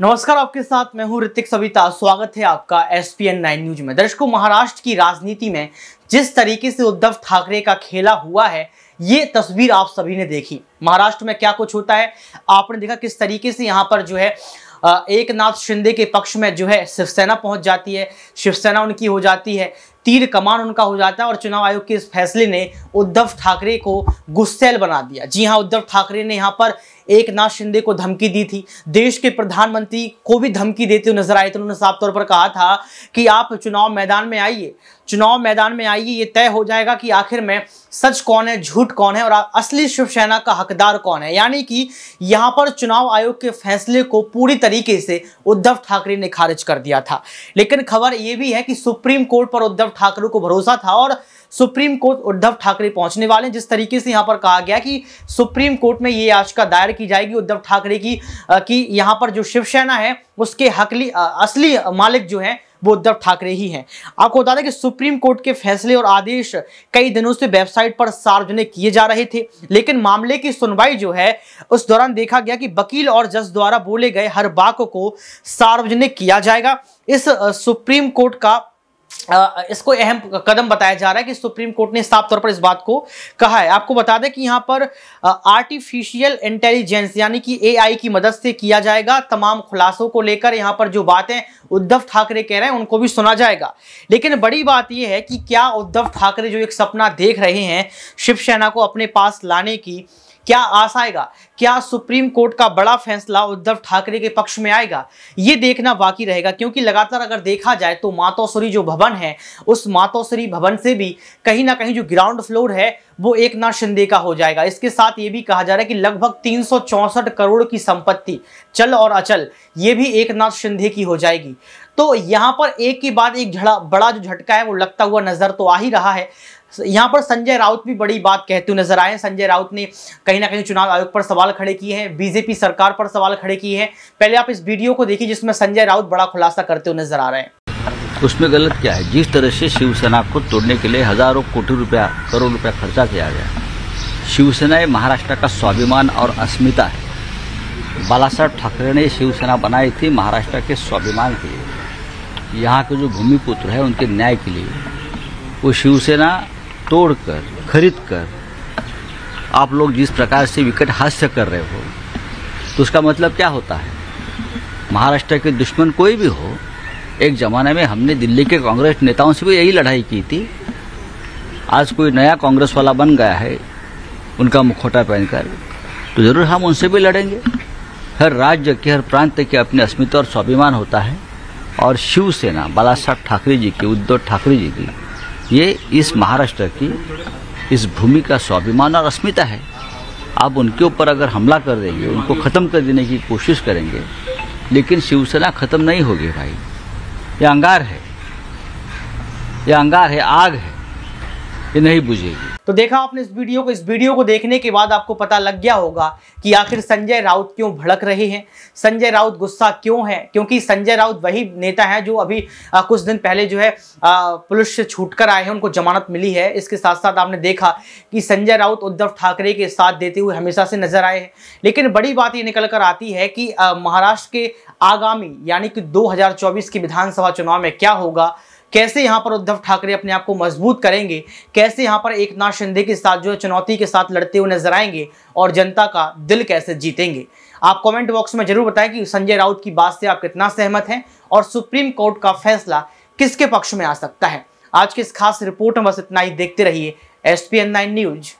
नमस्कार आपके साथ मैं हूं ऋतिक सविता स्वागत है आपका S P N nine news में दर्शकों महाराष्ट्र की राजनीति में जिस तरीके से उद्धव ठाकरे का खेला हुआ है ये तस्वीर आप सभी ने देखी महाराष्ट्र में क्या कुछ होता है आपने देखा किस तरीके से यहाँ पर जो है एक नाथ शिंदे के पक्ष में जो है शिवसेना पहुंच जाती है शिवसेना उनकी हो जाती है तीर कमान उनका हो जाता है और चुनाव आयोग के इस फैसले ने उद्धव ठाकरे को गुस्सेल बना दिया जी हाँ उद्धव ठाकरे ने यहाँ पर एक नाथ शिंदे को धमकी दी थी देश के प्रधानमंत्री को भी धमकी देते हुए नजर आए थे उन्होंने साफ तौर पर कहा था कि आप चुनाव मैदान में आइए चुनाव मैदान में आइए ये तय हो जाएगा कि आखिर में सच कौन है झूठ कौन है और असली शिवसेना का हकदार कौन है यानी कि यहाँ पर चुनाव आयोग के फैसले को पूरी तरीके से उद्धव ठाकरे ने खारिज कर दिया था लेकिन खबर ये भी है कि सुप्रीम कोर्ट पर उद्धव ठाकरे को भरोसा था और सुप्रीम कोर्ट उद्धव ठाकरे पहुंचने वाले हैं जिस तरीके से यहां पर कहा गया कि सुप्रीम कोर्ट में ये याचिका दायर की जाएगी उद्धव ठाकरे की कि यहां पर जो शिवसेना है उसके हकली असली मालिक जो है वो उद्धव ठाकरे ही हैं आपको बता दें कि सुप्रीम कोर्ट के फैसले और आदेश कई दिनों से वेबसाइट पर सार्वजनिक किए जा रहे थे लेकिन मामले की सुनवाई जो है उस दौरान देखा गया कि वकील और जज द्वारा बोले गए हर वाक को सार्वजनिक किया जाएगा इस सुप्रीम कोर्ट का इसको अहम कदम बताया जा रहा है कि सुप्रीम कोर्ट ने साफ तौर पर इस बात को कहा है आपको बता दें कि यहाँ पर आर्टिफिशियल इंटेलिजेंस यानी कि एआई की मदद से किया जाएगा तमाम खुलासों को लेकर यहाँ पर जो बातें उद्धव ठाकरे कह रहे हैं उनको भी सुना जाएगा लेकिन बड़ी बात यह है कि क्या उद्धव ठाकरे जो एक सपना देख रहे हैं शिवसेना को अपने पास लाने की क्या आशा आएगा क्या सुप्रीम कोर्ट का बड़ा फैसला उद्धव ठाकरे के पक्ष में आएगा ये देखना बाकी रहेगा क्योंकि लगातार अगर देखा जाए तो मातोश्री जो भवन है उस मातोश्री भवन से भी कहीं ना कहीं जो ग्राउंड फ्लोर है वो एक नाथ शिंदे का हो जाएगा इसके साथ ये भी कहा जा रहा है कि लगभग तीन करोड़ की संपत्ति चल और अचल ये भी एक नाथ शिंदे की हो जाएगी तो यहाँ पर एक के बाद एक झड़ा बड़ा जो झटका है वो लगता हुआ नजर तो आ ही रहा है यहाँ पर संजय राउत भी बड़ी बात कहते हुए नजर आए संजय राउत ने कहीं ना कहीं चुनाव आयोग पर सवाल खड़े किए हैं बीजेपी सरकार पर सवाल खड़े किए हैं पहले आप इस वीडियो को देखिए जिसमें संजय राउत बड़ा खुलासा करते हुए नजर आ रहे हैं उसमें गलत क्या है जिस तरह से शिवसेना को तोड़ने के लिए हजारों कोटी रुपया करोड़ रुपया खर्चा किया गया शिवसेना महाराष्ट्र का स्वाभिमान और अस्मिता है बाला ठाकरे ने शिवसेना बनाई थी महाराष्ट्र के स्वाभिमान के लिए यहाँ के जो भूमिपुत्र है उनके न्याय के लिए वो शिवसेना तोड़कर खरीद कर आप लोग जिस प्रकार से विकट हास्य कर रहे हो तो उसका मतलब क्या होता है महाराष्ट्र के दुश्मन कोई भी हो एक ज़माने में हमने दिल्ली के कांग्रेस नेताओं से भी यही लड़ाई की थी आज कोई नया कांग्रेस वाला बन गया है उनका मुखौटा पहनकर तो ज़रूर हम उनसे भी लड़ेंगे हर राज्य के हर प्रांत के अपने अस्मित्व और स्वाभिमान होता है और शिवसेना बाला साहब ठाकरे जी की उद्धव ठाकरे जी की ये इस महाराष्ट्र की इस भूमि का स्वाभिमान और अस्मिता है आप उनके ऊपर अगर हमला कर देंगे उनको ख़त्म कर देने की कोशिश करेंगे लेकिन शिवसेना ख़त्म नहीं होगी भाई ये अंगार है ये अंगार है आग है ये नहीं बुझेगी तो देखा आपने इस वीडियो को इस वीडियो को देखने के बाद आपको पता लग गया होगा कि आखिर संजय राउत क्यों भड़क रहे हैं संजय राउत गुस्सा क्यों है क्योंकि संजय राउत वही नेता है जो अभी आ, कुछ दिन पहले जो है पुलिस से छूट कर आए हैं उनको जमानत मिली है इसके साथ साथ आपने देखा कि संजय राउत उद्धव ठाकरे के साथ देते हुए हमेशा से नजर आए हैं लेकिन बड़ी बात ये निकल कर आती है कि महाराष्ट्र के आगामी यानी कि दो के विधानसभा चुनाव में क्या होगा कैसे यहाँ पर उद्धव ठाकरे अपने आप को मजबूत करेंगे कैसे यहाँ पर एक नाथ शिंदे के साथ जो है चुनौती के साथ लड़ते हुए नजर आएंगे और जनता का दिल कैसे जीतेंगे आप कमेंट बॉक्स में जरूर बताएं कि संजय राउत की बात से आप कितना सहमत हैं और सुप्रीम कोर्ट का फैसला किसके पक्ष में आ सकता है आज की इस खास रिपोर्ट में बस इतना ही देखते रहिए एस पी न्यूज़